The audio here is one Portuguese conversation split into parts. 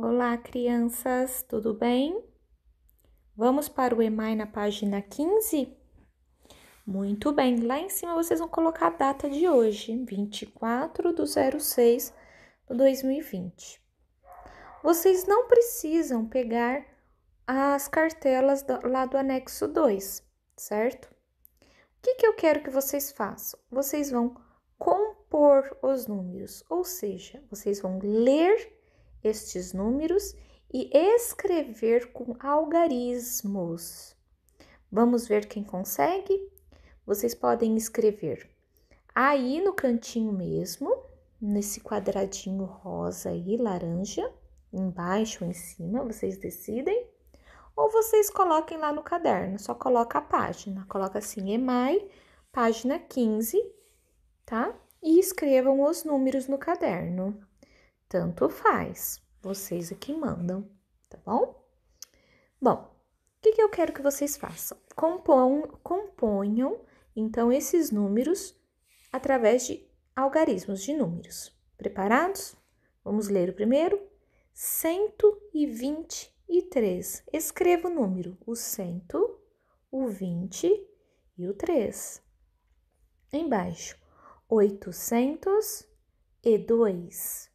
Olá, crianças, tudo bem? Vamos para o EMAI na página 15? Muito bem, lá em cima vocês vão colocar a data de hoje, 24 de 06 de 2020. Vocês não precisam pegar as cartelas lá do anexo 2, certo? O que, que eu quero que vocês façam? Vocês vão compor os números, ou seja, vocês vão ler estes números e escrever com algarismos. Vamos ver quem consegue? Vocês podem escrever aí no cantinho mesmo, nesse quadradinho rosa e laranja, embaixo ou em cima, vocês decidem. Ou vocês coloquem lá no caderno, só coloca a página, coloca assim EMAI, página 15, tá? E escrevam os números no caderno. Tanto faz, vocês é que mandam, tá bom? Bom, o que, que eu quero que vocês façam? Compon, componham, então, esses números através de algarismos de números. Preparados? Vamos ler o primeiro? 123. Escreva o número, o cento, o vinte e o três. Embaixo, oitocentos e dois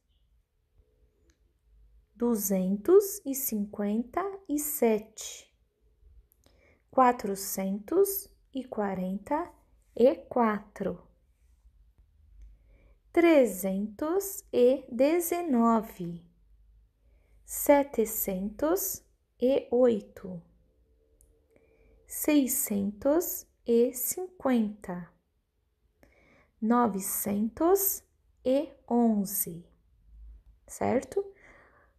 duzentos e cinquenta e sete, quatrocentos e quarenta e quatro, trezentos e dezenove, setecentos e oito, seiscentos e cinquenta, novecentos e onze, certo?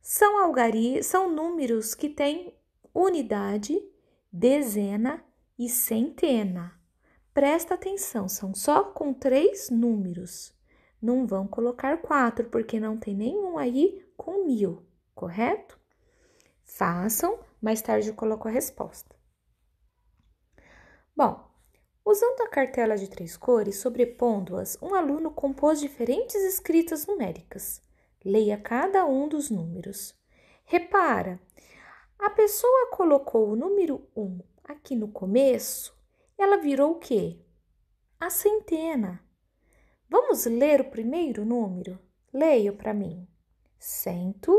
São algaria, são números que têm unidade, dezena e centena. Presta atenção, são só com três números. Não vão colocar quatro, porque não tem nenhum aí com mil, correto? Façam, mais tarde eu coloco a resposta. Bom, usando a cartela de três cores, sobrepondo-as, um aluno compôs diferentes escritas numéricas. Leia cada um dos números. Repara, a pessoa colocou o número 1 aqui no começo, ela virou o quê? A centena. Vamos ler o primeiro número? Leia para mim. Cento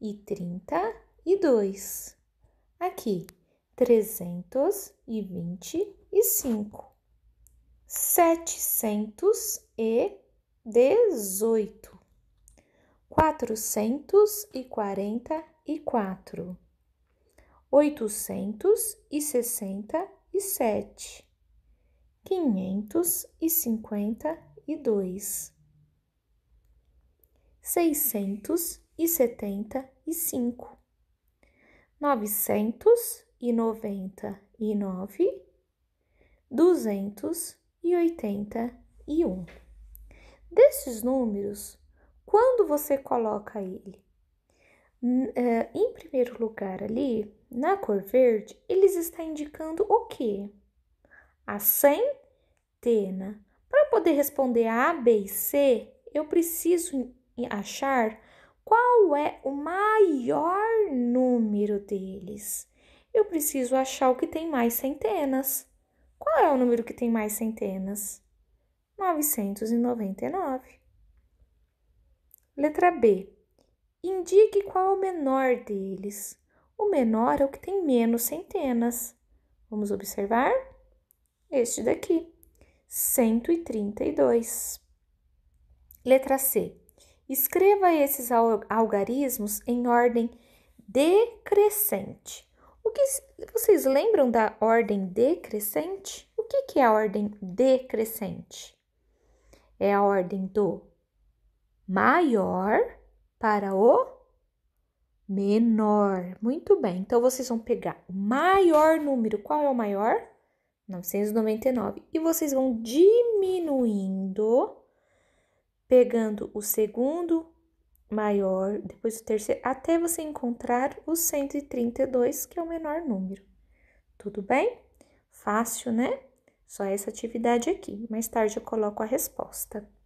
e trinta e dois. Aqui, trezentos e vinte e cinco. Setecentos e dezoito quatrocentos e quarenta e quatro, oitocentos e sessenta e sete, quinhentos e cinquenta e dois, seiscentos e setenta e cinco, novecentos e noventa e nove, duzentos e oitenta e um. Desses números, quando você coloca ele eh, em primeiro lugar ali, na cor verde, eles está indicando o que? A centena. Para poder responder a, a, B e C, eu preciso achar qual é o maior número deles. Eu preciso achar o que tem mais centenas. Qual é o número que tem mais centenas? 999. Letra B. Indique qual é o menor deles. O menor é o que tem menos centenas. Vamos observar? Este daqui, 132. Letra C. Escreva esses algarismos em ordem decrescente. O que vocês lembram da ordem decrescente? O que, que é a ordem decrescente? É a ordem do maior para o menor. Muito bem. Então vocês vão pegar o maior número. Qual é o maior? 999. E vocês vão diminuindo, pegando o segundo maior, depois o terceiro, até você encontrar o 132, que é o menor número. Tudo bem? Fácil, né? Só essa atividade aqui. Mais tarde eu coloco a resposta.